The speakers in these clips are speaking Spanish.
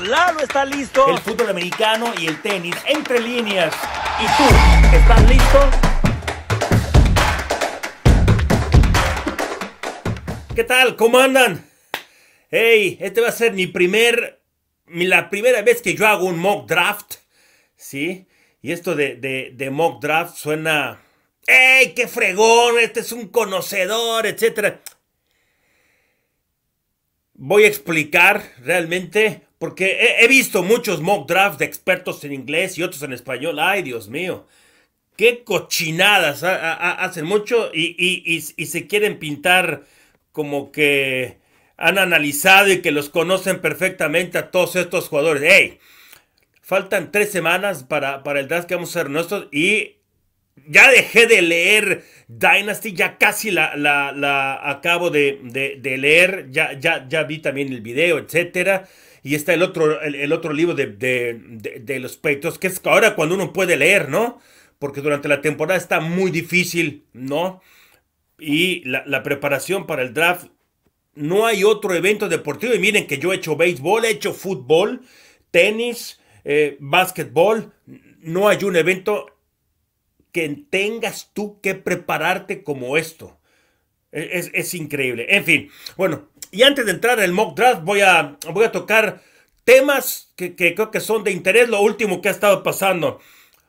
Lalo está listo. El fútbol americano y el tenis entre líneas. ¿Y tú? ¿Estás listo? ¿Qué tal? ¿Cómo andan? Hey, este va a ser mi primer. la primera vez que yo hago un mock draft. ¿Sí? Y esto de, mock draft suena. ¡Ey, qué fregón! Este es un conocedor, etc. voy a explicar realmente porque he, visto muchos mock drafts de expertos en inglés y otros en español. Ay, Dios mío. Qué cochinadas hacen mucho y, se quieren pintar como que han analizado y que los conocen perfectamente a todos estos jugadores. ¡Ey! Faltan tres semanas para, para el draft que vamos a hacer nuestros y ya dejé de leer Dynasty, ya casi la, acabo de, leer, ya, ya, ya vi también el video, etcétera y está el otro, el, otro libro de, los peitos, que es ahora cuando uno puede leer, ¿no? Porque durante la temporada está muy difícil, ¿no? Y la, preparación para el draft, no hay otro evento deportivo. Y miren que yo he hecho béisbol, he hecho fútbol, tenis, eh, básquetbol. No hay un evento que tengas tú que prepararte como esto. E, es, es, increíble. En fin, bueno, y antes de entrar en el mock draft, voy a, voy a tocar temas que, creo que son de interés. Lo último que ha estado pasando.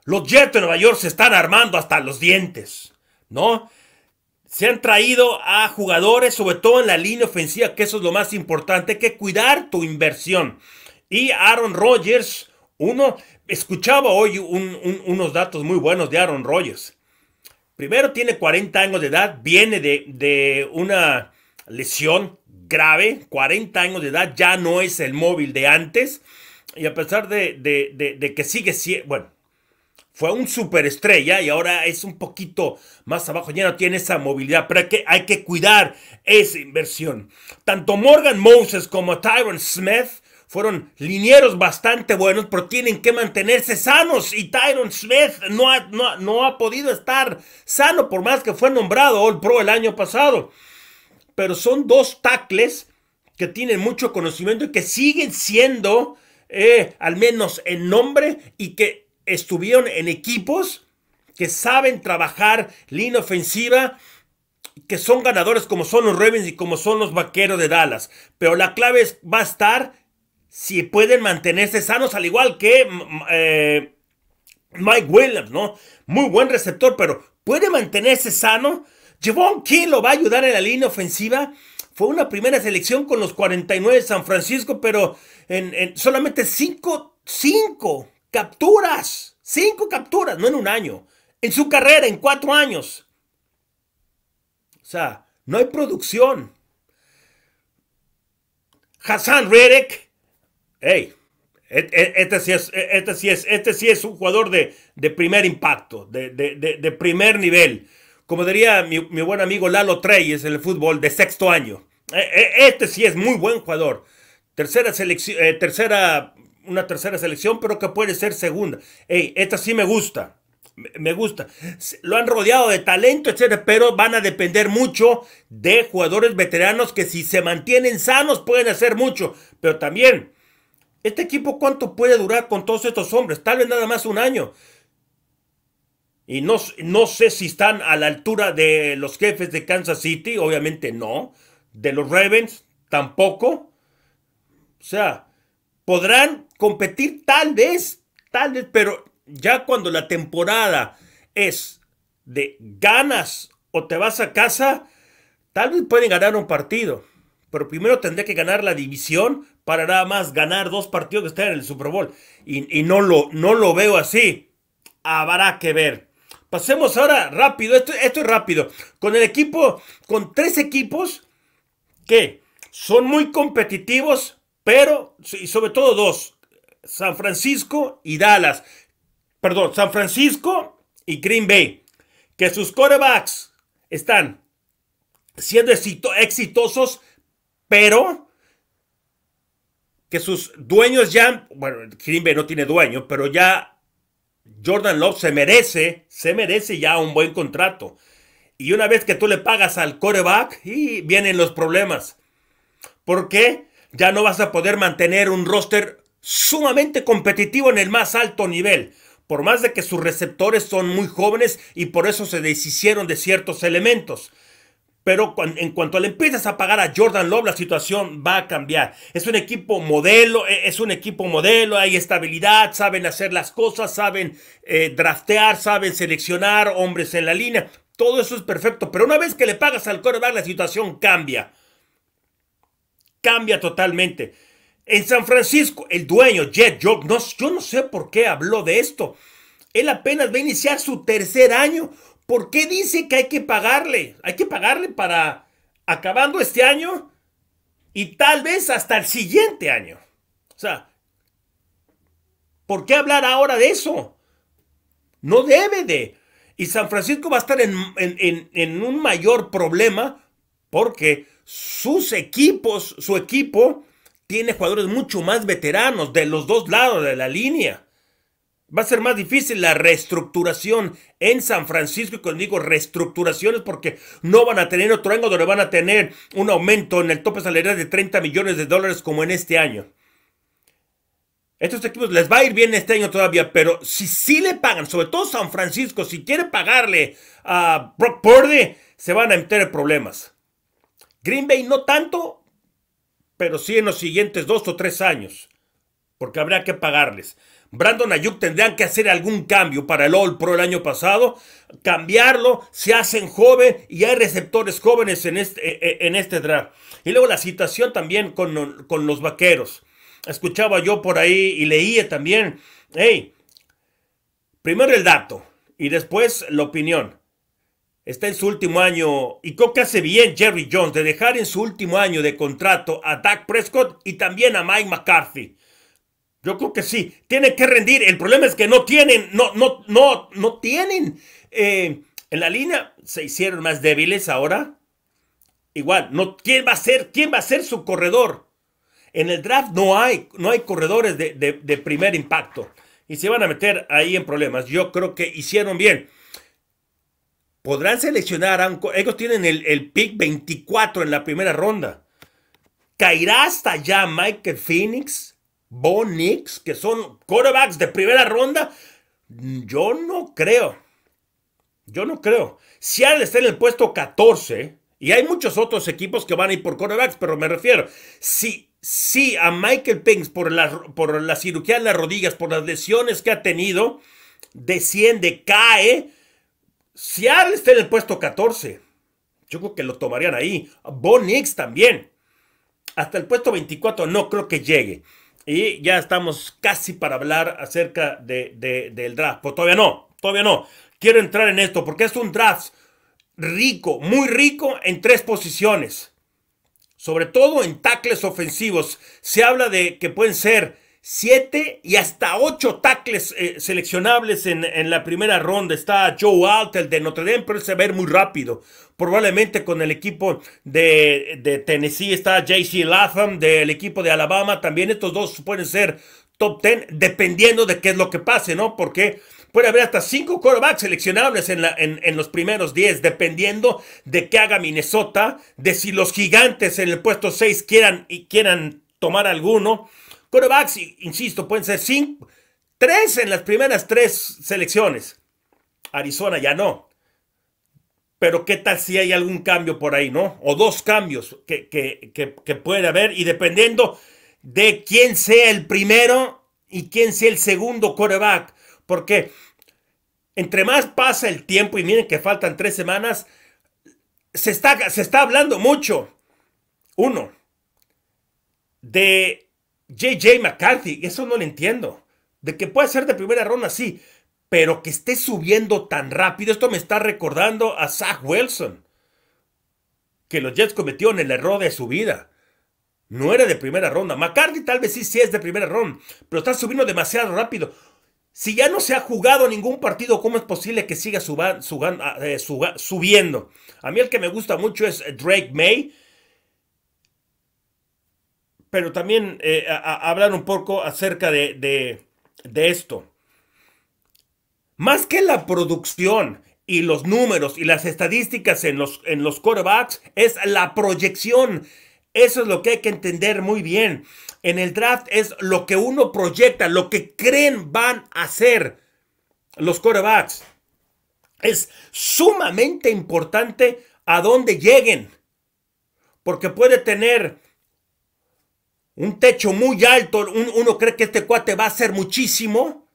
Los Jets de Nueva York se están armando hasta los dientes, ¿no? Se han traído a jugadores, sobre todo en la línea ofensiva, que eso es lo más importante, que cuidar tu inversión. Y Aaron Rodgers, uno, escuchaba hoy unos datos muy buenos de Aaron Rodgers. Primero tiene 40 años de edad, viene de, de una lesión grave, 40 años de edad, ya no es el móvil de antes. Y a pesar de, que sigue siendo, bueno, fue un superestrella y ahora es un poquito más abajo, ya no tiene esa movilidad, pero hay que, hay que cuidar esa inversión. Tanto Morgan Moses como Tyron Smith fueron linieros bastante buenos, pero tienen que mantenerse sanos. Y Tyron Smith no ha, no, no ha podido estar sano por más que fue nombrado All Pro el año pasado pero son dos tackles que tienen mucho conocimiento y que siguen siendo, eh, al menos en nombre, y que estuvieron en equipos que saben trabajar línea ofensiva, que son ganadores como son los Ravens y como son los Vaqueros de Dallas. Pero la clave va a estar si pueden mantenerse sanos, al igual que mm, mm, eh, Mike Williams, ¿no? Muy buen receptor, pero puede mantenerse sano ¿Quién King lo va a ayudar en la línea ofensiva. Fue una primera selección con los 49 de San Francisco, pero en, solamente 5 cinco, capturas. 5 capturas, no en un año. En su carrera, en 4 años. O sea, no hay producción. Hassan Redek. Hey, e, e, este sí es, e, este sí es, este sí es un jugador de, primer impacto, de, de primer nivel como diría mi, buen amigo Lalo Treyes en el fútbol de sexto año. E, e, este sí es muy buen jugador. Tercera selección, eh, tercera, una tercera selección, pero que puede ser segunda. Ey, esta sí me gusta. Me gusta. Lo han rodeado de talento, etcétera, pero van a depender mucho de jugadores veteranos que si se mantienen sanos pueden hacer mucho. Pero también, ¿este equipo cuánto puede durar con todos estos hombres? Tal vez nada más un año. Y no, no sé si están a la altura de los jefes de Kansas City, obviamente no. De los Ravens, tampoco. O sea, podrán competir tal vez, tal vez, pero ya cuando la temporada es de ganas o te vas a casa, tal vez pueden ganar un partido. Pero primero tendré que ganar la división para nada más ganar dos partidos que estén en el Super Bowl. Y, no, lo, no lo veo así. Habrá que ver hacemos ahora rápido, esto, esto es rápido. Con el equipo, con tres equipos que son muy competitivos, pero, y sobre todo dos, San Francisco y Dallas. Perdón, San Francisco y Green Bay. Que sus corebacks están siendo exitosos, pero que sus dueños ya, bueno, Green Bay no tiene dueño, pero ya Jordan Love se merece, se merece ya un buen contrato. Y una vez que tú le pagas al coreback, y vienen los problemas. ¿Por qué? Ya no vas a poder mantener un roster sumamente competitivo en el más alto nivel. Por más de que sus receptores son muy jóvenes y por eso se deshicieron de ciertos elementos. Pero en cuanto le empiezas a pagar a Jordan Love, la situación va a cambiar. Es un equipo modelo, e, es un equipo modelo, hay estabilidad, saben hacer las cosas, saben eh, draftear, saben seleccionar hombres en la línea. Todo eso es perfecto, pero una vez que le pagas al coreback, la situación cambia. Cambia totalmente. En San Francisco, el dueño, Jet Job, no, yo no sé por qué habló de esto. Él apenas va a iniciar su tercer año ¿Por qué dice que hay que pagarle? Hay que pagarle para acabando este año y tal vez hasta el siguiente año. O sea, ¿por qué hablar ahora de eso? No debe de. Y San Francisco va a estar en, un mayor problema porque sus equipos, su equipo, tiene jugadores mucho más veteranos de los dos lados de la línea. Va a ser más difícil la reestructuración en San Francisco. Y cuando digo reestructuraciones, porque no van a tener otro año donde van a tener un aumento en el tope salarial de 30 millones de dólares como en este año. Estos equipos les va a ir bien este año todavía, pero si sí le pagan, sobre todo San Francisco, si quiere pagarle a Brock Purdy, se van a meter en problemas. Green Bay no tanto, pero sí en los siguientes dos o tres años, porque habría que pagarles. Brandon Ayuk tendrán que hacer algún cambio para el All Pro el año pasado, cambiarlo, se hacen joven y hay receptores jóvenes en este, eh, eh, en este draft. Y luego la situación también con, los vaqueros. Escuchaba yo por ahí y leía también, hey, primero el dato y después la opinión. Está en su último año y creo que hace bien Jerry Jones de dejar en su último año de contrato a Dak Prescott y también a Mike McCarthy. Yo creo que sí, tiene que rendir. El problema es que no tienen, no, no, no, no tienen. Eh, en la línea se hicieron más débiles ahora. Igual, no, ¿quién va a ser? ¿Quién va a ser su corredor? En el draft no hay, no hay corredores de, primer impacto. Y se van a meter ahí en problemas. Yo creo que hicieron bien. Podrán seleccionar, ellos tienen el, el pick 24 en la primera ronda. ¿Caerá hasta allá Michael Phoenix? bonix que son quarterbacks de primera ronda, yo no creo. Yo no creo. Seattle está en el puesto 14 y hay muchos otros equipos que van a ir por quarterbacks, pero me refiero, si, a Michael Pinks por la, por la cirugía en las rodillas, por las lesiones que ha tenido, desciende, cae, si Al está en el puesto 14. Yo creo que lo tomarían ahí. bonix también. Hasta el puesto 24 no creo que llegue. Y ya estamos casi para hablar acerca del draft. Pues todavía no, todavía no. Quiero entrar en esto porque es un draft rico, muy rico en tres posiciones. Sobre todo en tackles ofensivos. Se habla de que pueden ser siete y hasta ocho tackles eh, seleccionables en, la primera ronda. Está Joe Alt, el de Notre Dame, pero se va a muy rápido. Probablemente con el equipo de, Tennessee está JC Latham del equipo de Alabama. También estos dos pueden ser top ten, dependiendo de qué es lo que pase, ¿no? Porque puede haber hasta cinco quarterbacks seleccionables en, en, los primeros diez, dependiendo de qué haga Minnesota, de si los gigantes en el puesto 6 quieran, y quieran tomar alguno. Corebacks, insisto, pueden ser cinco, tres en las primeras tres selecciones. Arizona ya no. Pero qué tal si hay algún cambio por ahí, ¿no? O dos cambios que, que, que, puede haber. Y dependiendo de quién sea el primero y quién sea el segundo coreback. Porque entre más pasa el tiempo, y miren que faltan tres semanas, se está, se está hablando mucho. Uno, de JJ McCarthy, eso no lo entiendo. De que puede ser de primera ronda, sí, pero que esté subiendo tan rápido, esto me está recordando a Zach Wilson, que los Jets cometieron el error de su vida. No era de primera ronda. McCarthy tal vez sí, sí es de primera ronda, pero está subiendo demasiado rápido. Si ya no se ha jugado ningún partido, ¿cómo es posible que siga ah, eh, subiendo? A mí el que me gusta mucho es Drake May pero también eh, hablar un poco acerca de, esto. Más que la producción y los números y las estadísticas en los, en los quarterbacks, es la proyección. Eso es lo que hay que entender muy bien. En el draft es lo que uno proyecta, lo que creen van a ser los corebacks. Es sumamente importante a dónde lleguen. Porque puede tener un techo muy alto, uno cree que este cuate va a ser muchísimo,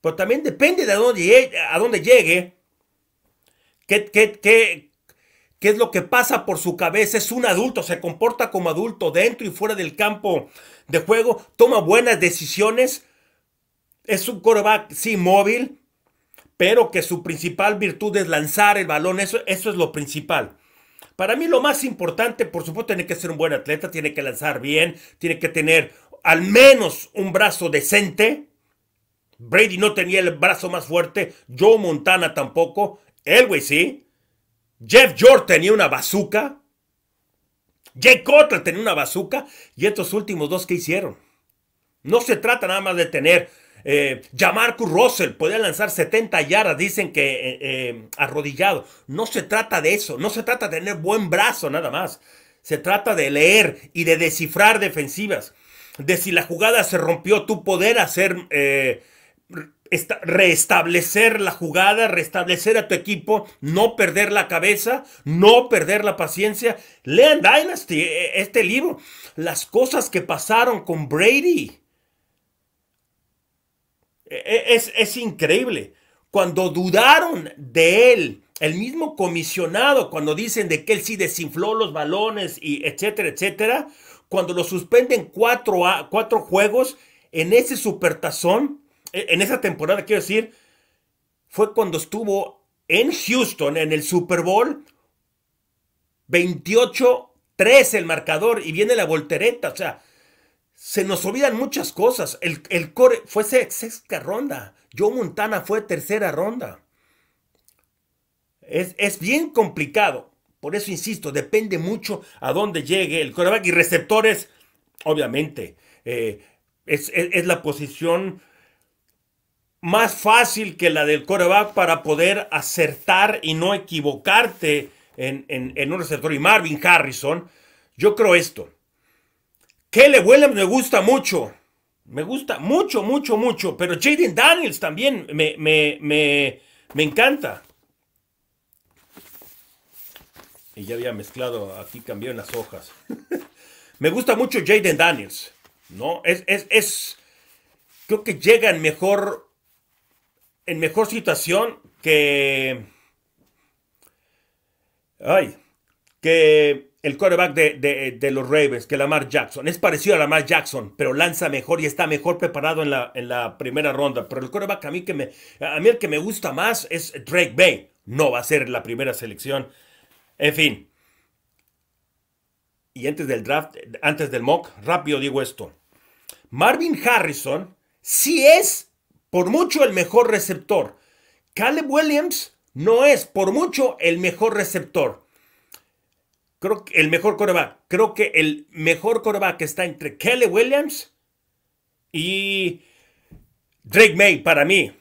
pero también depende de a dónde llegue, qué, es lo que pasa por su cabeza, es un adulto, se comporta como adulto dentro y fuera del campo de juego, toma buenas decisiones, es un coreback, sí, móvil, pero que su principal virtud es lanzar el balón, eso es lo principal. Para mí lo más importante, por supuesto, tiene que ser un buen atleta, tiene que lanzar bien, tiene que tener al menos un brazo decente. Brady no tenía el brazo más fuerte, Joe Montana tampoco, Elway sí, Jeff George tenía una bazooka. Jay Cutler tenía una bazooka. y estos últimos dos que hicieron. No se trata nada más de tener eh, Russell podía lanzar 70 yardas, dicen que eh, eh, arrodillado. No se trata de eso, no se trata de tener buen brazo nada más. Se trata de leer y de descifrar defensivas, de si la jugada se rompió, tú poder hacer, eh, restablecer la jugada, restablecer a tu equipo, no perder la cabeza, no perder la paciencia. Lean Dynasty, este libro, las cosas que pasaron con Brady e, e, es, increíble. Cuando dudaron de él, el mismo comisionado, cuando dicen de que él sí desinfló los balones y etcétera, etcétera, cuando lo suspenden cuatro, cuatro juegos en ese supertazón, e, en esa temporada, quiero decir, fue cuando estuvo en Houston, en el Super Bowl, 28-3 el marcador y viene la voltereta, o sea, se nos olvidan muchas cosas. El, el core fue sexta ronda. Joe Montana fue tercera ronda. Es, es, bien complicado. Por eso insisto, depende mucho a dónde llegue el coreback. Y receptores, obviamente, eh, es, la posición más fácil que la del coreback para poder acertar y no equivocarte en, en un receptor. Y Marvin Harrison, yo creo esto le huele? me gusta mucho. Me gusta mucho, mucho, mucho. Pero Jaden Daniels también me, encanta. Y ya había mezclado, aquí cambié las hojas. me gusta mucho Jaden Daniels. ¿No? Es, es, es. Creo que llega en mejor. En mejor situación que. Ay. Que el quarterback de, los Ravens, que Lamar Jackson. Es parecido a Lamar Jackson, pero lanza mejor y está mejor preparado en la, en la primera ronda. Pero el quarterback a mí, que me, a mí el que me gusta más es Drake Bay. No va a ser la primera selección. En fin. Y antes del draft, antes del mock, rápido digo esto. Marvin Harrison si es por mucho el mejor receptor. Caleb Williams no es por mucho el mejor receptor creo que el mejor coreback, creo que el mejor está entre Kelly Williams y Drake May para mí.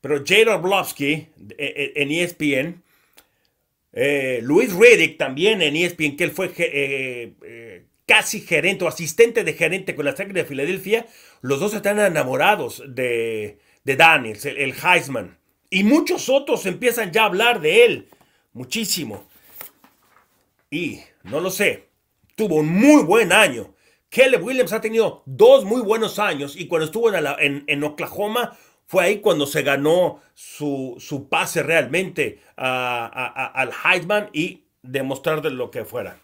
Pero Jade Orlovsky eh, eh, en ESPN, eh, Luis Riddick también en ESPN, que él fue casi gerente o asistente de gerente con la sangre de Filadelfia, los dos están enamorados de, de Daniels, el Heisman. Y muchos otros empiezan ya a hablar de él, muchísimo y no lo sé, tuvo un muy buen año. Caleb Williams ha tenido dos muy buenos años y cuando estuvo en, Oklahoma fue ahí cuando se ganó su, pase realmente al Heisman y demostrar de lo que fuera.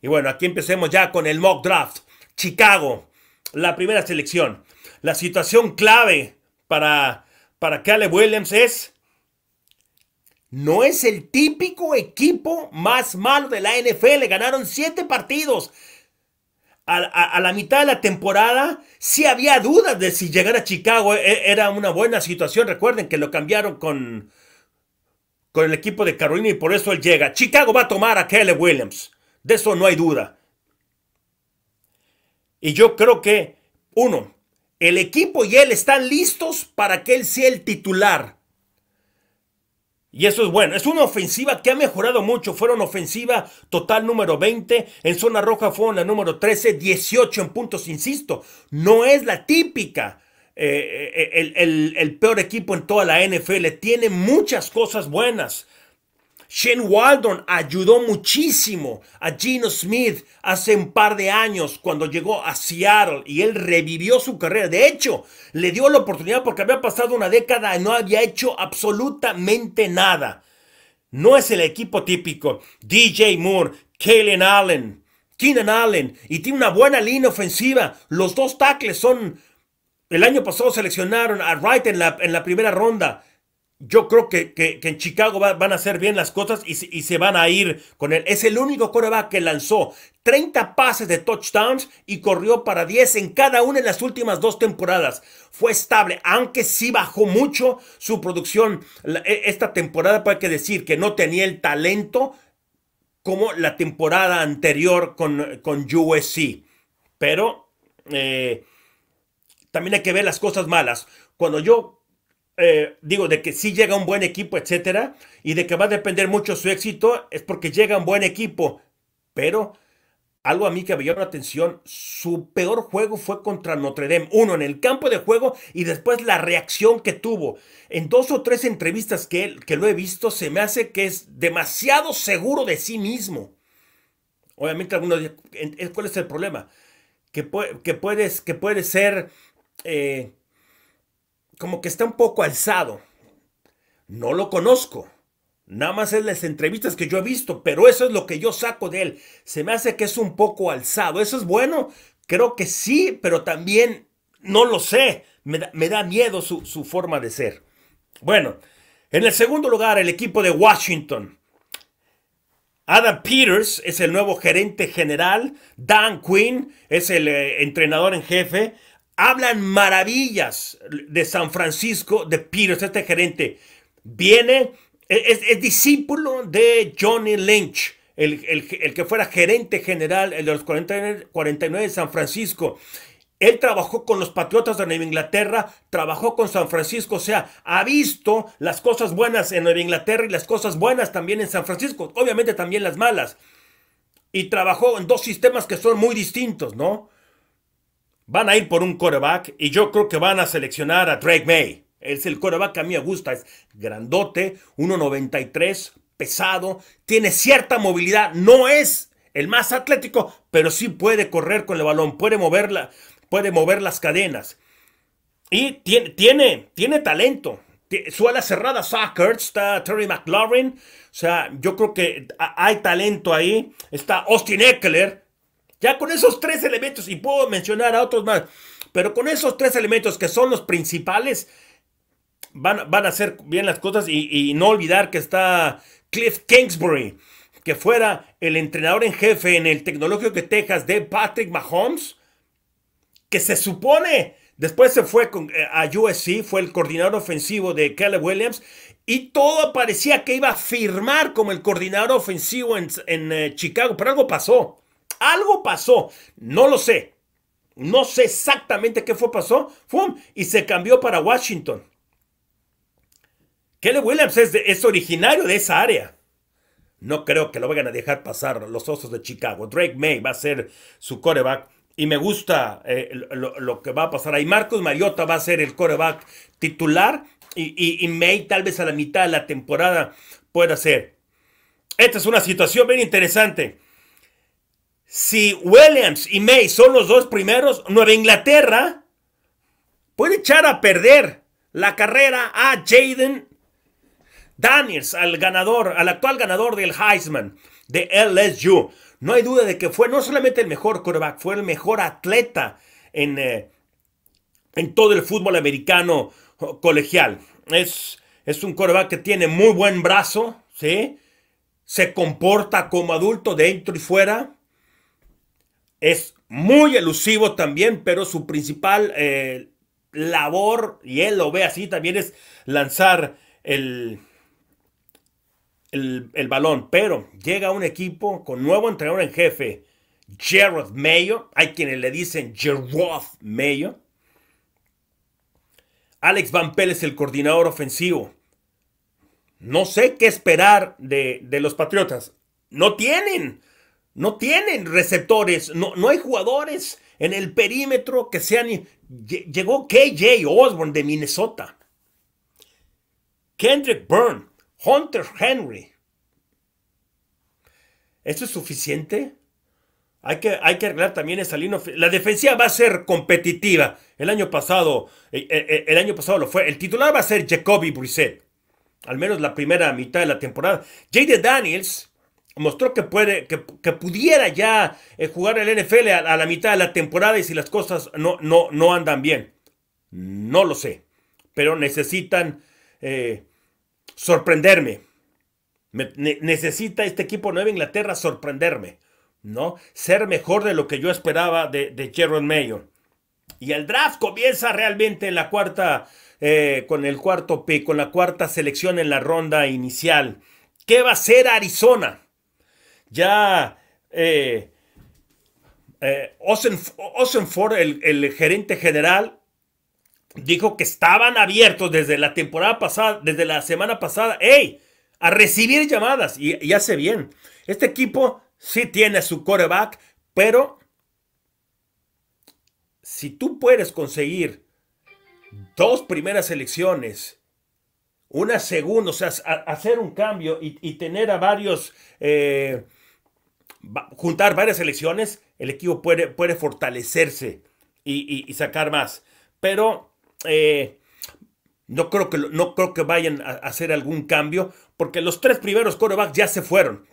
Y bueno, aquí empecemos ya con el mock draft. Chicago, la primera selección. La situación clave para, para Caleb Williams es no es el típico equipo más malo de la NFL. Ganaron siete partidos. A, la mitad de la temporada si había dudas de si llegar a Chicago e, e, era una buena situación. Recuerden que lo cambiaron con, con el equipo de Carolina y por eso él llega. Chicago va a tomar a Kelly Williams. De eso no hay duda. Y yo creo que, uno, el equipo y él están listos para que él sea el titular. Y eso es bueno. Es una ofensiva que ha mejorado mucho. Fueron ofensiva total número 20. En zona roja fueron la número 13. 18 en puntos, insisto. No es la típica. Eh, eh, eh, el, el peor equipo en toda la NFL. Tiene muchas cosas buenas. Shane Waldron ayudó muchísimo a Gino Smith hace un par de años cuando llegó a Seattle y él revivió su carrera. De hecho, le dio la oportunidad porque había pasado una década y no había hecho absolutamente nada. No es el equipo típico. DJ Moore, Kalen Allen, Keenan Allen y tiene una buena línea ofensiva. Los dos tackles son... El año pasado seleccionaron a Wright en la primera ronda yo creo que, en Chicago van a hacer bien las cosas y, se van a ir con él. Es el único coreback que lanzó 30 pases de touchdowns y corrió para 10 en cada una en las últimas dos temporadas. Fue estable, aunque sí bajó mucho su producción e, esta temporada, Para pues hay que decir que no tenía el talento como la temporada anterior con, USC. Pero eh, también hay que ver las cosas malas. Cuando yo eh, digo, de que si llega un buen equipo, etcétera, y de que va a depender mucho su éxito, es porque llega un buen equipo. Pero algo a mí que me llamó la atención, su peor juego fue contra Notre Dame. Uno, en el campo de juego y después la reacción que tuvo. En dos o tres entrevistas que, que lo he visto, se me hace que es demasiado seguro de sí mismo. Obviamente, algunos ¿cuál es el problema? Que, puede, que, puedes, que puede ser. Eh, como que está un poco alzado. No lo conozco. Nada más es las entrevistas que yo he visto, pero eso es lo que yo saco de él. Se me hace que es un poco alzado. Eso es bueno. Creo que sí, pero también no lo sé. Me da, miedo su, forma de ser. Bueno, en el segundo lugar, el equipo de Washington. Adam Peters es el nuevo gerente general. Dan Quinn es el eh, entrenador en jefe hablan maravillas de San Francisco de Piro este gerente. Viene, e, es, discípulo de Johnny Lynch, el, que fuera gerente general el de los 49, 49 de San Francisco. Él trabajó con los Patriotas de Nueva Inglaterra, trabajó con San Francisco, o sea, ha visto las cosas buenas en Nueva Inglaterra y las cosas buenas también en San Francisco, obviamente también las malas. Y trabajó en dos sistemas que son muy distintos, ¿no? Van a ir por un quarterback y yo creo que van a seleccionar a Drake May. Es el quarterback que a mí me gusta. Es grandote, 1.93, pesado, tiene cierta movilidad. No es el más atlético, pero sí puede correr con el balón, puede moverla, puede mover las cadenas. Y tiene, tiene, tiene talento. Su ala cerrada, Sackers, está Terry McLaurin. O sea, yo creo que hay talento ahí. Está Austin Eckler, ya con esos tres elementos, y puedo mencionar a otros más, pero con esos tres elementos que son los principales, van, a hacer bien las cosas y, no olvidar que está Cliff Kingsbury, que fuera el entrenador en jefe en el tecnológico de Texas de Patrick Mahomes, que se supone, después se fue con, eh, a USC, fue el coordinador ofensivo de Caleb Williams, y todo parecía que iba a firmar como el coordinador ofensivo en, eh, Chicago, pero algo pasó. Algo pasó, no lo sé. No sé exactamente qué fue, pasó. Y se cambió para Washington. Kelly Williams es, originario de esa área. No creo que lo vayan a dejar pasar los Osos de Chicago. Drake May va a ser su coreback. Y me gusta eh, lo, que va a pasar ahí. Marcos Mariota va a ser el coreback titular. Y, y May tal vez a la mitad de la temporada pueda ser. Esta es una situación bien interesante. Si Williams y May son los dos primeros, Nueva Inglaterra puede echar a perder la carrera a Jaden Daniels, al ganador, al actual ganador del Heisman de LSU. No hay duda de que fue no solamente el mejor quarterback, fue el mejor atleta en, eh, en todo el fútbol americano oh, colegial. Es, es un quarterback que tiene muy buen brazo, se comporta como adulto dentro y fuera, es muy elusivo también, pero su principal eh, labor, y él lo ve así también, es lanzar el, el, balón. Pero llega un equipo con nuevo entrenador en jefe, Gerard Mayo. Hay quienes le dicen Gerard Mayo. Alex Van Pel es el coordinador ofensivo. No sé qué esperar de, de los Patriotas. No tienen no tienen receptores, no, hay jugadores en el perímetro que sean... Llegó KJ Osborne de Minnesota. Kendrick Byrne, Hunter Henry. ¿Eso es suficiente? Hay que, hay que arreglar también esa línea. La defensiva va a ser competitiva. El año pasado, eh, eh, eh, el, año pasado lo fue. El titular va a ser Jacoby Brissett. Al menos la primera mitad de la temporada. Jade Daniels mostró que, puede, que, pudiera ya eh, jugar el NFL a, la mitad de la temporada y si las cosas no, no, no andan bien. No lo sé, pero necesitan eh, sorprenderme. necesita este equipo Nueva Inglaterra sorprenderme, ¿no? Ser mejor de lo que yo esperaba de, de Mayor. Y el draft comienza realmente en la cuarta, eh, con el cuarto pick, con la cuarta selección en la ronda inicial. ¿Qué va a hacer Arizona? ya eh, eh el, gerente general, dijo que estaban abiertos desde la temporada pasada, desde la semana pasada, ¡hey! A recibir llamadas y, hace bien. Este equipo sí tiene su coreback, pero si tú puedes conseguir dos primeras elecciones, una segunda, o sea, hacer un cambio y, y tener a varios eh, juntar varias elecciones, el equipo puede, puede fortalecerse y, sacar más. Pero eh, no, creo que, no creo que vayan a hacer algún cambio, porque los tres primeros quarterbacks ya se fueron.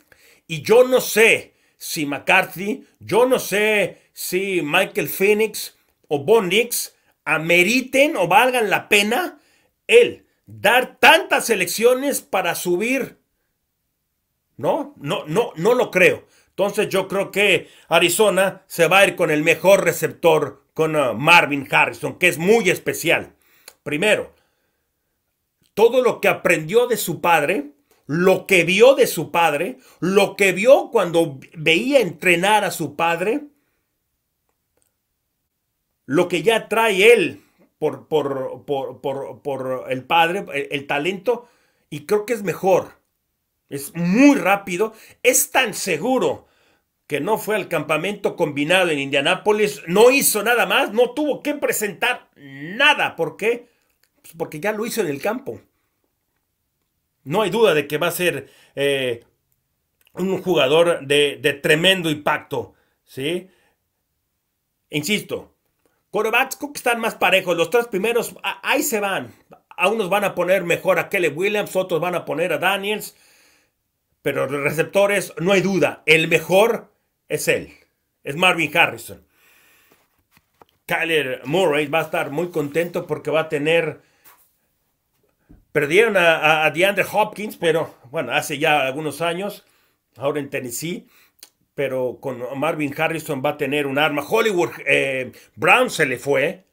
Y yo no sé si McCarthy, yo no sé si Michael Phoenix o Bonix ameriten o valgan la pena el dar tantas elecciones para subir. No, no, no, no lo creo. Entonces yo creo que Arizona se va a ir con el mejor receptor, con uh, Marvin Harrison, que es muy especial. Primero, todo lo que aprendió de su padre, lo que vio de su padre, lo que vio cuando veía entrenar a su padre, lo que ya trae él por, por, el padre, el talento, y creo que es mejor. Es muy rápido, es tan seguro que no fue al campamento combinado en Indianápolis, no hizo nada más, no tuvo que presentar nada. ¿Por qué? Pues porque ya lo hizo en el campo. No hay duda de que va a ser eh, un jugador de, tremendo impacto. ¿sí? Insisto, corebacks que están más parejos. Los tres primeros, ahí se van. A unos van a poner mejor a Kelly Williams, otros van a poner a Daniels pero los receptores, no hay duda, el mejor es él, es Marvin Harrison. Kyler Murray va a estar muy contento porque va a tener... Perdieron a, DeAndre Hopkins, pero bueno, hace ya algunos años, ahora en Tennessee pero con Marvin Harrison va a tener un arma. Hollywood eh, Brown se le fue.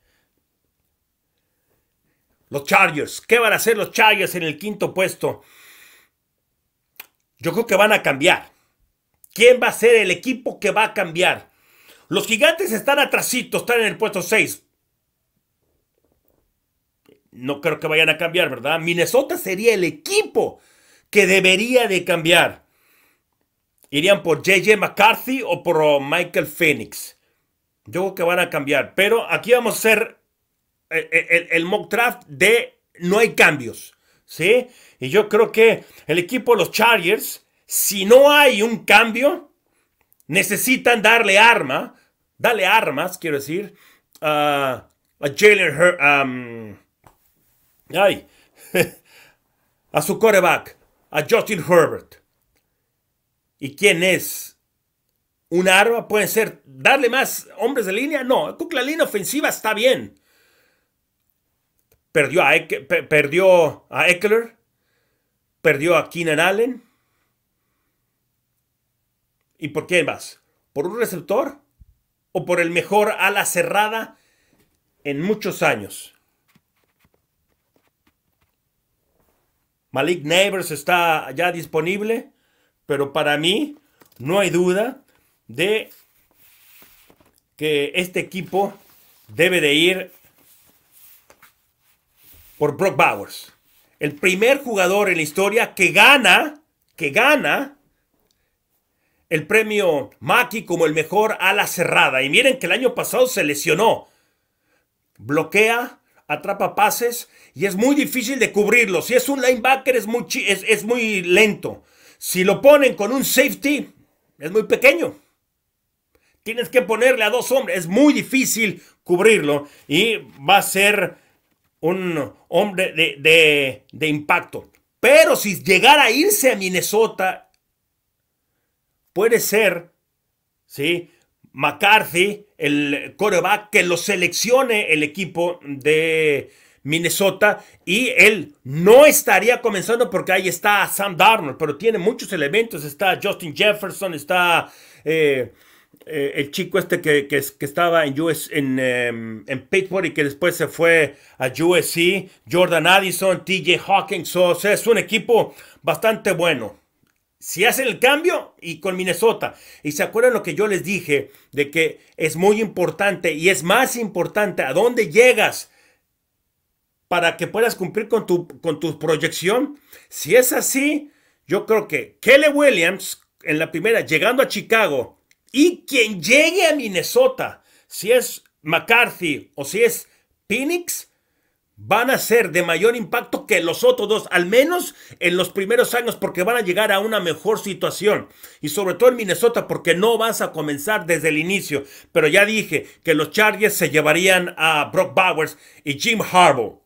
Los Chargers. ¿Qué van a hacer los Chargers en el quinto puesto? Yo creo que van a cambiar. ¿Quién va a ser el equipo que va a cambiar? Los gigantes están atrasitos, están en el puesto 6. No creo que vayan a cambiar, ¿verdad? Minnesota sería el equipo que debería de cambiar. Irían por JJ McCarthy o por Michael Phoenix. Yo creo que van a cambiar. Pero aquí vamos a hacer eh, eh, el mock draft de no hay cambios. ¿sí? Y yo creo que el equipo de los Chargers, si no hay un cambio, necesitan darle arma, darle armas, quiero decir, a Jalen a su coreback, a Justin Herbert. ¿Y quién es? ¿Un arma? ¿Puede ser darle más hombres de línea? No, que la línea ofensiva está bien perdió a, perdió a Eckler, perdió a Keenan Allen. ¿Y por qué más? ¿Por un receptor? ¿O por el mejor ala cerrada en muchos años? Malik Neighbors está ya disponible, pero para mí no hay duda de que este equipo debe de ir por Brock Bowers. El primer jugador en la historia que gana, que gana el premio Maki como el mejor ala cerrada. Y miren que el año pasado se lesionó. Bloquea, atrapa pases y es muy difícil de cubrirlo. Si es un linebacker es es, es muy lento. Si lo ponen con un safety, es muy pequeño. Tienes que ponerle a dos hombres. Es muy difícil cubrirlo y va a ser un hombre de, impacto. Pero si llegara a irse a Minnesota, puede ser, ¿sí? McCarthy, el coreback, que lo seleccione el equipo de Minnesota y él no estaría comenzando porque ahí está Sam Darnold, pero tiene muchos elementos, está Justin Jefferson, está... Eh, eh, el chico este que, estaba en, em, en, Pittsburgh y que después se fue a USC, Jordan Addison, TJ Hawkins, o sea, es un equipo bastante bueno. Si hacen el cambio y con Minnesota, y se acuerdan lo que yo les dije, de que es muy importante y es más importante a dónde llegas para que puedas cumplir con tu, con tu proyección. Si es así, yo creo que Kelly Williams en la primera, llegando a Chicago, y quien llegue a Minnesota, si es McCarthy o si es Phoenix, van a ser de mayor impacto que los otros dos, al menos en los primeros años, porque van a llegar a una mejor situación. Y sobre todo en Minnesota, porque no vas a comenzar desde el inicio. Pero ya dije que los Chargers se llevarían a Brock Bowers y Jim Harbaugh.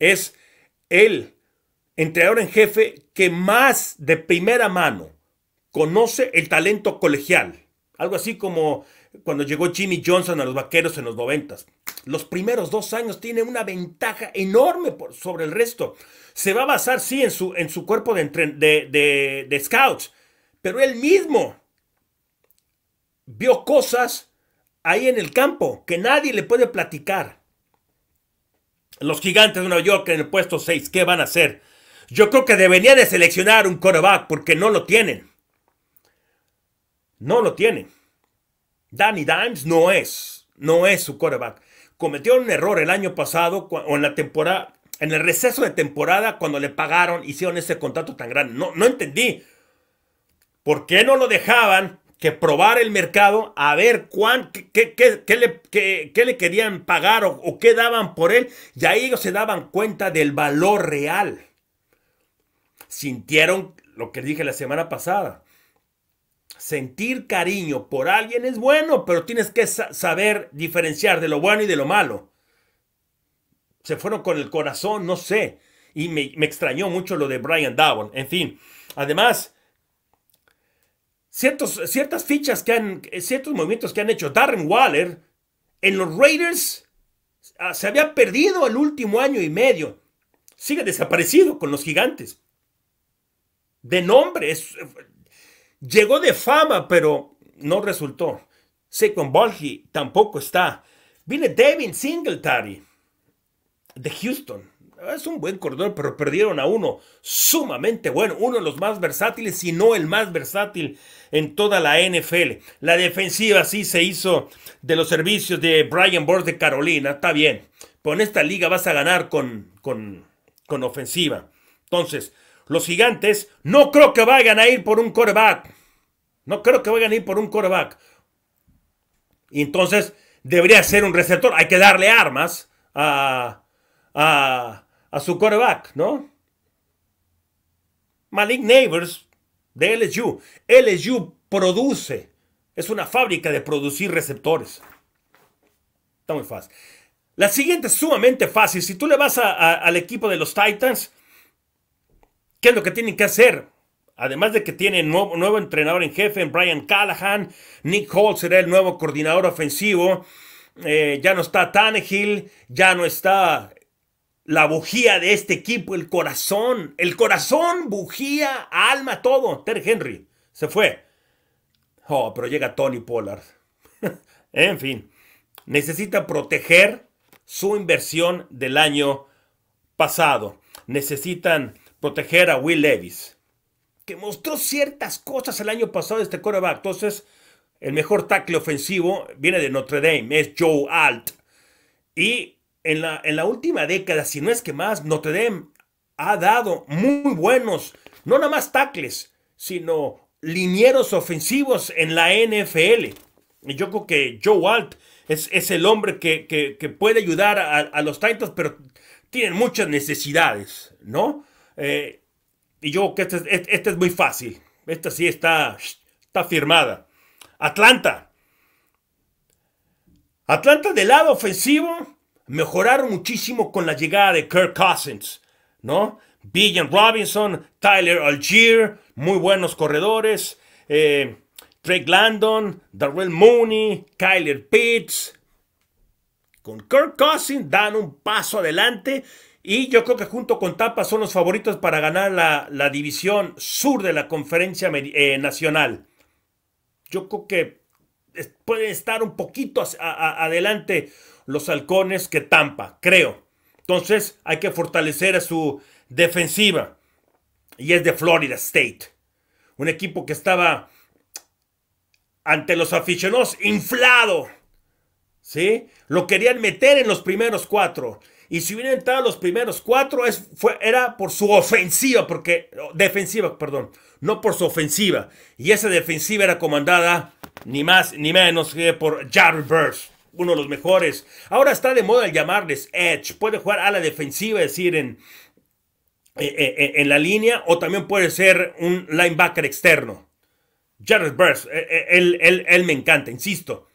Es el entrenador en jefe que más de primera mano conoce el talento colegial. Algo así como cuando llegó Jimmy Johnson a los Vaqueros en los noventas. Los primeros dos años tiene una ventaja enorme por, sobre el resto. Se va a basar, sí, en su, en su cuerpo de, de, scouts, pero él mismo vio cosas ahí en el campo que nadie le puede platicar. Los gigantes de Nueva York en el puesto 6, ¿qué van a hacer? Yo creo que deberían de seleccionar un coreback porque no lo tienen. No lo tiene. Danny Dimes no es, no es su quarterback. Cometió un error el año pasado o en la temporada, en el receso de temporada cuando le pagaron, hicieron ese contrato tan grande. No, no entendí. ¿Por qué no lo dejaban que probar el mercado a ver cuán, qué, le, le, querían pagar o, o, qué daban por él? Y ahí ellos se daban cuenta del valor real. Sintieron lo que dije la semana pasada sentir cariño por alguien es bueno, pero tienes que saber diferenciar de lo bueno y de lo malo. Se fueron con el corazón, no sé. Y me, extrañó mucho lo de Brian Dowell, En fin, además, ciertos, ciertas fichas que han, ciertos movimientos que han hecho Darren Waller en los Raiders ah, se había perdido el último año y medio. Sigue desaparecido con los gigantes. De nombre, es, Llegó de fama, pero no resultó. Saquon Bolgi tampoco está. Viene Devin Singletary de Houston. Es un buen corredor, pero perdieron a uno sumamente bueno, uno de los más versátiles, si no el más versátil en toda la NFL. La defensiva sí se hizo de los servicios de Brian Burns de Carolina, está bien. Con en esta liga vas a ganar con, con, con ofensiva. Entonces, los gigantes, no creo que vayan a ir por un coreback. No creo que vayan a ir por un coreback. Y entonces debería ser un receptor. Hay que darle armas a, a, su coreback, ¿no? Malik Neighbors de LSU. LSU produce. Es una fábrica de producir receptores. Está muy fácil. La siguiente es sumamente fácil. Si tú le vas al equipo de los Titans, ¿Qué es lo que tienen que hacer? Además de que tienen nuevo, nuevo entrenador en jefe, Brian Callahan, Nick Hall será el nuevo coordinador ofensivo. Eh, ya no está Tannehill, ya no está la bujía de este equipo, el corazón, el corazón, bujía, alma, todo. Ter Henry se fue. Oh, pero llega Tony Pollard. en fin, necesita proteger su inversión del año pasado. Necesitan proteger a Will Levis, que mostró ciertas cosas el año pasado de este coreback. Entonces, el mejor tackle ofensivo viene de Notre Dame, es Joe Alt. Y en la, en la última década, si no es que más, Notre Dame ha dado muy buenos, no nada más tackles, sino linieros ofensivos en la NFL. Y yo creo que Joe Alt es, es el hombre que, que, puede ayudar a, a, los Titans, pero tienen muchas necesidades, ¿no? Eh, y yo que este, este, este, es muy fácil. Esta sí está, está firmada. Atlanta. Atlanta del lado ofensivo mejoraron muchísimo con la llegada de Kirk Cousins, ¿no? Robinson, Tyler Algier, muy buenos corredores. Eh, Drake Landon, Darrell Mooney, Kyler Pitts. Con Kirk Cousins dan un paso adelante y yo creo que junto con Tampa son los favoritos para ganar la, división sur de la conferencia eh, nacional. Yo creo que pueden estar un poquito adelante los halcones que Tampa, creo. Entonces hay que fortalecer a su defensiva. Y es de Florida State. Un equipo que estaba ante los aficionados inflado. ¿Sí? Lo querían meter en los primeros cuatro. Y si hubieran entrado los primeros cuatro, es, fue, era por su ofensiva, porque oh, defensiva, perdón, no por su ofensiva. Y esa defensiva era comandada ni más ni menos que por Jared Burst, uno de los mejores. Ahora está de moda el llamarles Edge. Puede jugar a la defensiva, es decir, en, eh, eh, eh, en, la línea, o también puede ser un linebacker externo. Jared Burst, él, él me encanta, insisto.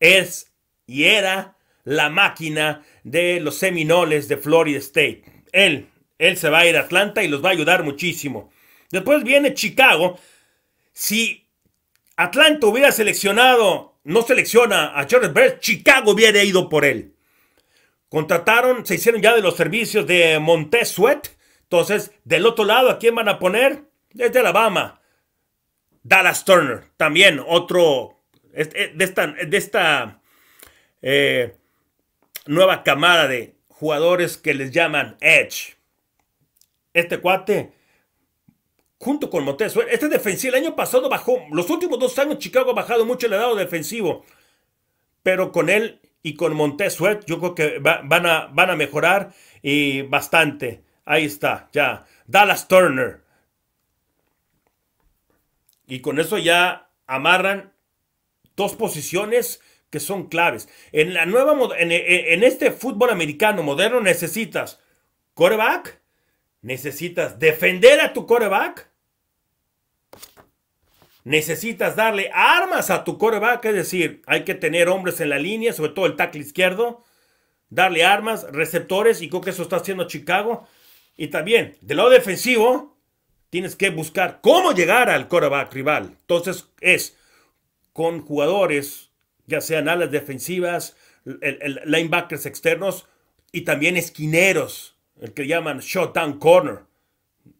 Es y era la máquina de los Seminoles de Florida State. Él, él se va a ir a Atlanta y los va a ayudar muchísimo. Después viene Chicago. Si Atlanta hubiera seleccionado, no selecciona a charles Bird, Chicago hubiera ido por él. Contrataron, se hicieron ya de los servicios de Montez Sweat. Entonces, del otro lado, ¿a quién van a poner? Desde Alabama. Dallas Turner, también otro de esta, de esta eh, nueva camada de jugadores que les llaman Edge. Este cuate, junto con Montez este defensivo, el año pasado bajó, los últimos dos años Chicago ha bajado mucho el lado defensivo, pero con él y con Montez yo creo que van, a, van a mejorar y bastante. Ahí está, ya. Dallas Turner. Y con eso ya amarran dos posiciones son claves. En, la nueva, en, en este fútbol americano moderno necesitas coreback, necesitas defender a tu coreback, necesitas darle armas a tu coreback, es decir, hay que tener hombres en la línea, sobre todo el tackle izquierdo, darle armas, receptores, y creo que eso está haciendo Chicago. Y también, del lado defensivo, tienes que buscar cómo llegar al coreback rival. Entonces es con jugadores ya sean alas defensivas, linebackers externos y también esquineros, el que llaman shutdown corner.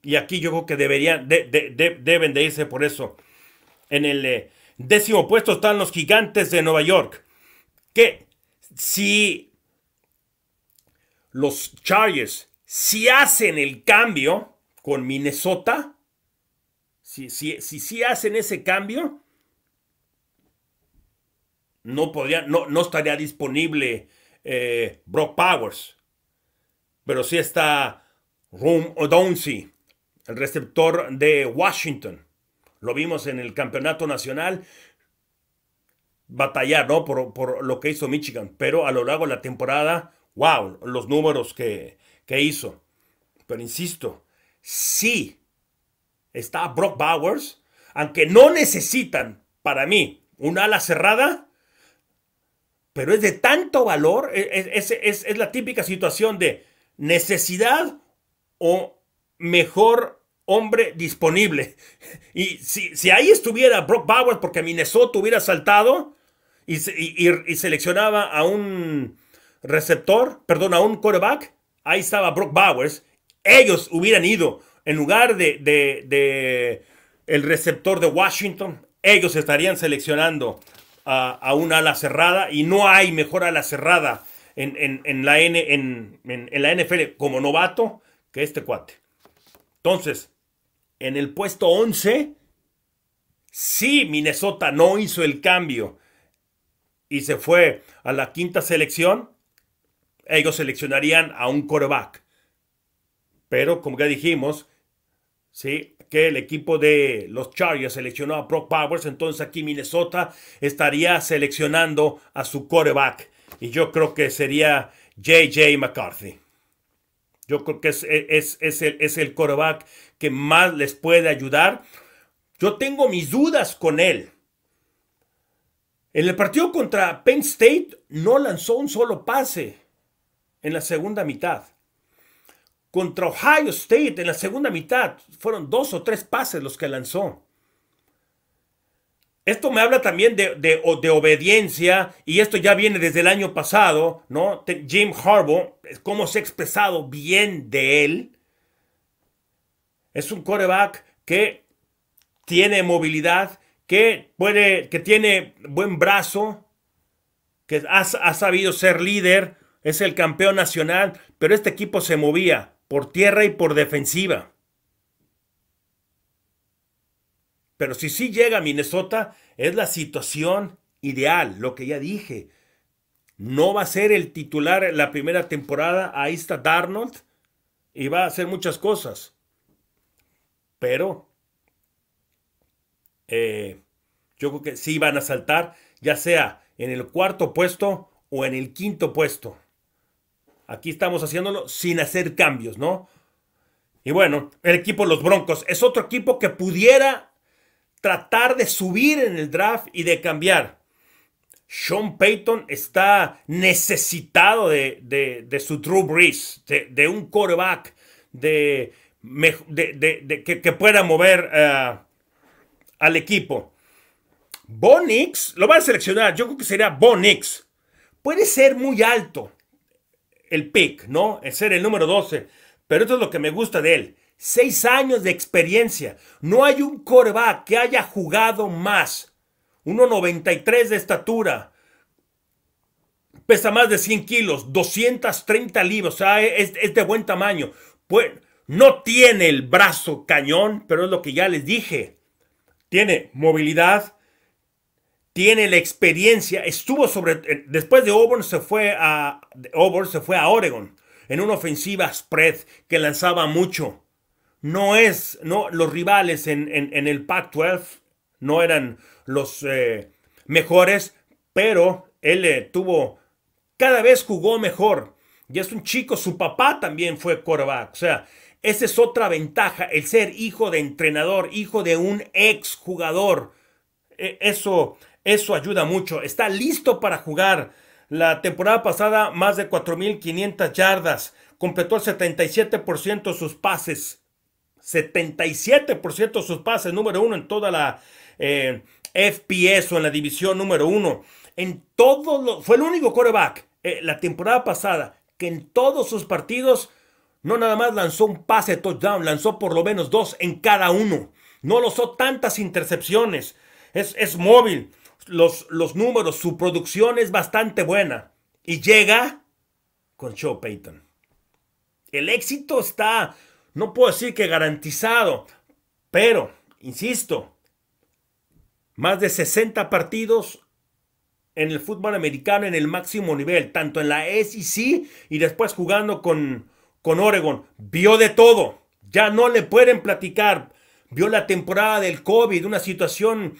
Y aquí yo creo que deberían, deben de irse por eso. En el eh, décimo puesto están los gigantes de Nueva York. Que si los Chargers, si hacen el cambio con Minnesota, si, si, si hacen ese cambio, no podría, no, no estaría disponible eh, Brock Powers. Pero sí está Room Odunsi el receptor de Washington. Lo vimos en el campeonato nacional batallar, Por, lo que hizo Michigan. Pero a lo largo de la temporada, wow, los números que, que hizo. Pero insisto, sí está Brock Bowers, aunque no necesitan para mí un ala cerrada, pero es de tanto valor, e, e, es, la típica situación de necesidad o mejor hombre disponible. Y si, ahí estuviera Brock Bowers porque Minnesota hubiera saltado y, seleccionaba a un receptor, perdón, a un quarterback, ahí estaba Brock Bowers, ellos hubieran ido en lugar de, de el receptor de Washington, ellos estarían seleccionando a, un una ala cerrada y no hay mejor ala cerrada en, la N, en, la NFL como novato que este cuate. Entonces, en el puesto 11, si Minnesota no hizo el cambio y se fue a la quinta selección, ellos seleccionarían a un coreback. Pero, como ya dijimos, sí, que el equipo de los Chargers seleccionó a Brock Powers, entonces aquí Minnesota estaría seleccionando a su coreback. Y yo creo que sería JJ McCarthy. Yo creo que es, e, es, el, es el coreback que más les puede ayudar. Yo tengo mis dudas con él. En el partido contra Penn State no lanzó un solo pase en la segunda mitad. Contra Ohio State en la segunda mitad fueron dos o tres pases los que lanzó. Esto me habla también de, de, obediencia y esto ya viene desde el año pasado, ¿no? Jim Harbaugh, cómo se ha expresado bien de él. Es un coreback que tiene movilidad, que puede, que tiene buen brazo, que ha, ha sabido ser líder, es el campeón nacional, pero este equipo se movía por tierra y por defensiva. Pero si sí llega a Minnesota, es la situación ideal, lo que ya dije. No va a ser el titular la primera temporada, ahí está Darnold, y va a hacer muchas cosas. Pero eh, yo creo que sí van a saltar, ya sea en el cuarto puesto o en el quinto puesto. Aquí estamos haciéndolo sin hacer cambios, ¿no? Y bueno, el equipo Los Broncos es otro equipo que pudiera tratar de subir en el draft y de cambiar. Sean Payton está necesitado de, de, su Drew Brees, de, un coreback de, que, que, pueda mover eh, al equipo. Bonix, lo van a seleccionar, yo creo que sería Bonix. Puede ser muy alto, el pick, ¿no? es ser el número 12. Pero esto es lo que me gusta de él. Seis años de experiencia. No hay un coreback que haya jugado más. 1,93 de estatura. Pesa más de 100 kilos, 230 libras, o sea, es, es de buen tamaño. Pues, no tiene el brazo cañón, pero es lo que ya les dije. Tiene movilidad, tiene la experiencia, estuvo sobre, eh, después de Auburn se fue a, Auburn se fue a Oregon en una ofensiva spread que lanzaba mucho. No es, no, los rivales en, el Pac-12 no eran los eh, mejores, pero él eh, tuvo, cada vez jugó mejor. Y es un chico, su papá también fue quarterback. O sea, esa es otra ventaja, el ser hijo de entrenador, hijo de un ex jugador. E, eso eso ayuda mucho. Está listo para jugar. La temporada pasada más de 4.500 yardas. Completó el 77% de sus pases. 77% de sus pases, número uno en toda la eh, FPS o en la división número uno. En todos los, fue el único coreback eh, la temporada pasada que en todos sus partidos no nada más lanzó un pase touchdown, lanzó por lo menos dos en cada uno. No lo lanzó tantas intercepciones. Es, es móvil, los, números, su producción es bastante buena. Y llega con Joe Payton. El éxito está, no puedo decir que garantizado, pero, insisto, más de 60 partidos en el fútbol americano en el máximo nivel, tanto en la SEC y después jugando con, con Oregon. Vio de todo, ya no le pueden platicar. Vio la temporada del COVID, una situación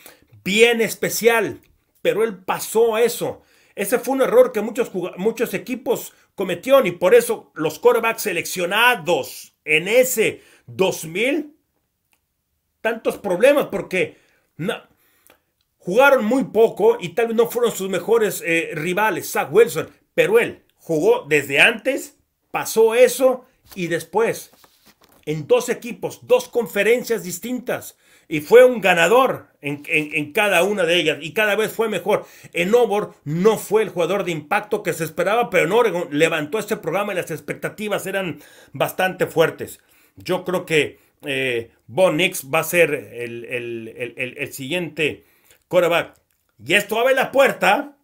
bien especial, pero él pasó eso. Ese fue un error que muchos, muchos equipos cometieron y por eso los quarterbacks seleccionados en ese 2000, tantos problemas porque no, jugaron muy poco y tal vez no fueron sus mejores eh, rivales, Zach Wilson, pero él jugó desde antes, pasó eso y después en dos equipos, dos conferencias distintas, y fue un ganador en, cada una de ellas y cada vez fue mejor. En Obor no fue el jugador de impacto que se esperaba, pero en Oregon levantó este programa y las expectativas eran bastante fuertes. Yo creo que Bonix eh, va a ser el, siguiente quarterback. Y esto abre la puerta.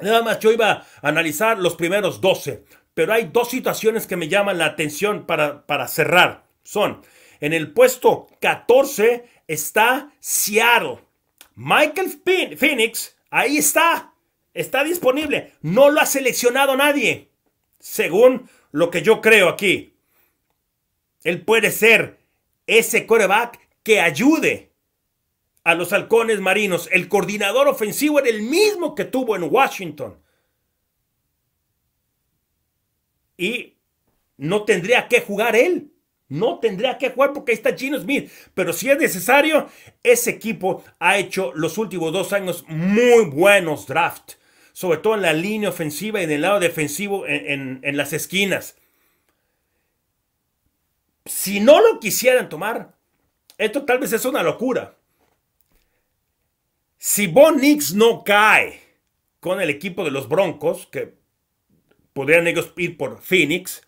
Nada más yo iba a analizar los primeros 12, pero hay dos situaciones que me llaman la atención para, para cerrar. Son en el puesto 14 está Seattle. Michael Phoenix, ahí está. Está disponible. No lo ha seleccionado nadie. Según lo que yo creo aquí. Él puede ser ese coreback que ayude a los halcones marinos. El coordinador ofensivo era el mismo que tuvo en Washington. Y no tendría que jugar él. No tendría que jugar porque ahí está Gino Smith. Pero si es necesario, ese equipo ha hecho los últimos dos años muy buenos draft. Sobre todo en la línea ofensiva y en el lado defensivo en, las esquinas. Si no lo quisieran tomar, esto tal vez es una locura. Si Bon no cae con el equipo de los Broncos, que podrían ellos ir por Phoenix,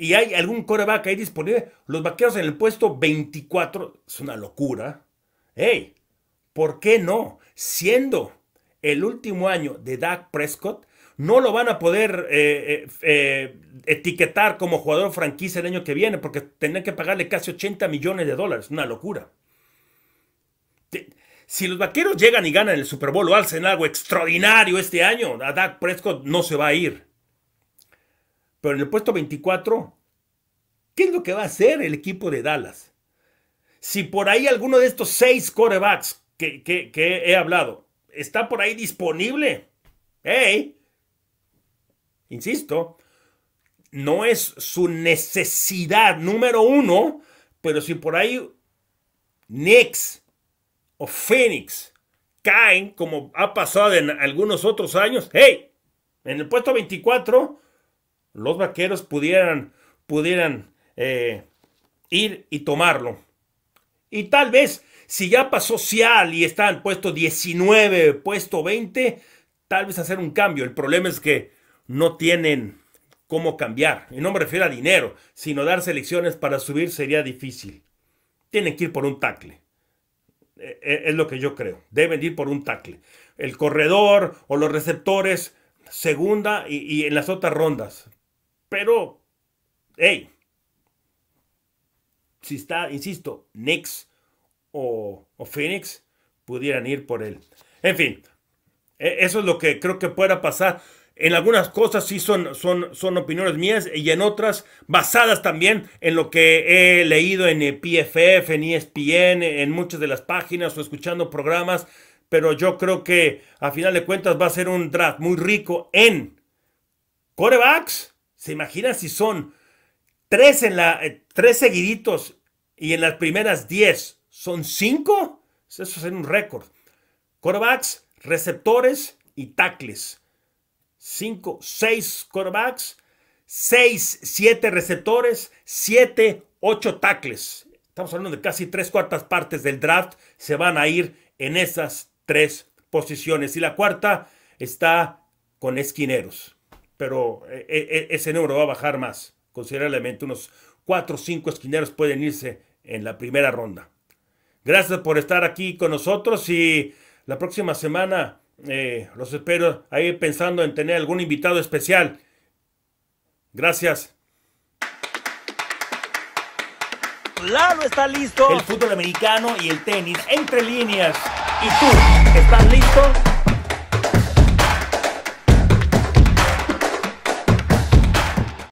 y hay algún coreback ahí disponible, los vaqueros en el puesto 24, es una locura. ¡Ey! ¿Por qué no? Siendo el último año de Dak Prescott, no lo van a poder eh, eh, eh, etiquetar como jugador franquicia el año que viene porque tendrán que pagarle casi 80 millones de dólares. Una locura. Si los vaqueros llegan y ganan el Super Bowl o hacen algo extraordinario este año, a Dak Prescott no se va a ir. Pero en el puesto 24, ¿qué es lo que va a hacer el equipo de Dallas? Si por ahí alguno de estos seis corebacks que, he hablado está por ahí disponible, hey, insisto, no es su necesidad número uno, pero si por ahí Knicks o Phoenix caen, como ha pasado en algunos otros años, hey, en el puesto 24 los vaqueros pudieran, pudieran eh, ir y tomarlo. Y tal vez si ya pasó Cial y está puesto 19, puesto 20, tal vez hacer un cambio. El problema es que no tienen cómo cambiar. Y no me refiero a dinero, sino dar selecciones para subir sería difícil. Tienen que ir por un tackle. E, e, es lo que yo creo. Deben ir por un tackle. El corredor o los receptores, segunda y en las otras rondas. Pero, hey, si está, insisto, Knicks o, Phoenix, pudieran ir por él. En fin, e, eso es lo que creo que pueda pasar. En algunas cosas sí son, son, son opiniones mías y en otras basadas también en lo que he leído en PFF, en ESPN, en muchas de las páginas o escuchando programas. Pero yo creo que a final de cuentas va a ser un draft muy rico en corebacks ¿Se imagina si son tres, en la, eh, seguiditos y en las primeras diez son cinco? Eso es un récord. Corebacks, receptores y tackles. Cinco, seis corvax seis, siete receptores, siete, ocho tackles. Estamos hablando de casi tres cuartas partes del draft se van a ir en esas tres posiciones. Y la cuarta está con esquineros pero eh, eh, eh, ese número va a bajar más, considerablemente. Unos 4 o 5 esquineros pueden irse en la primera ronda. Gracias por estar aquí con nosotros y la próxima semana los espero ahí pensando en tener algún invitado especial. Gracias. Claro, está listo. El fútbol americano y el tenis entre líneas. ¿Y tú? ¿Estás listo?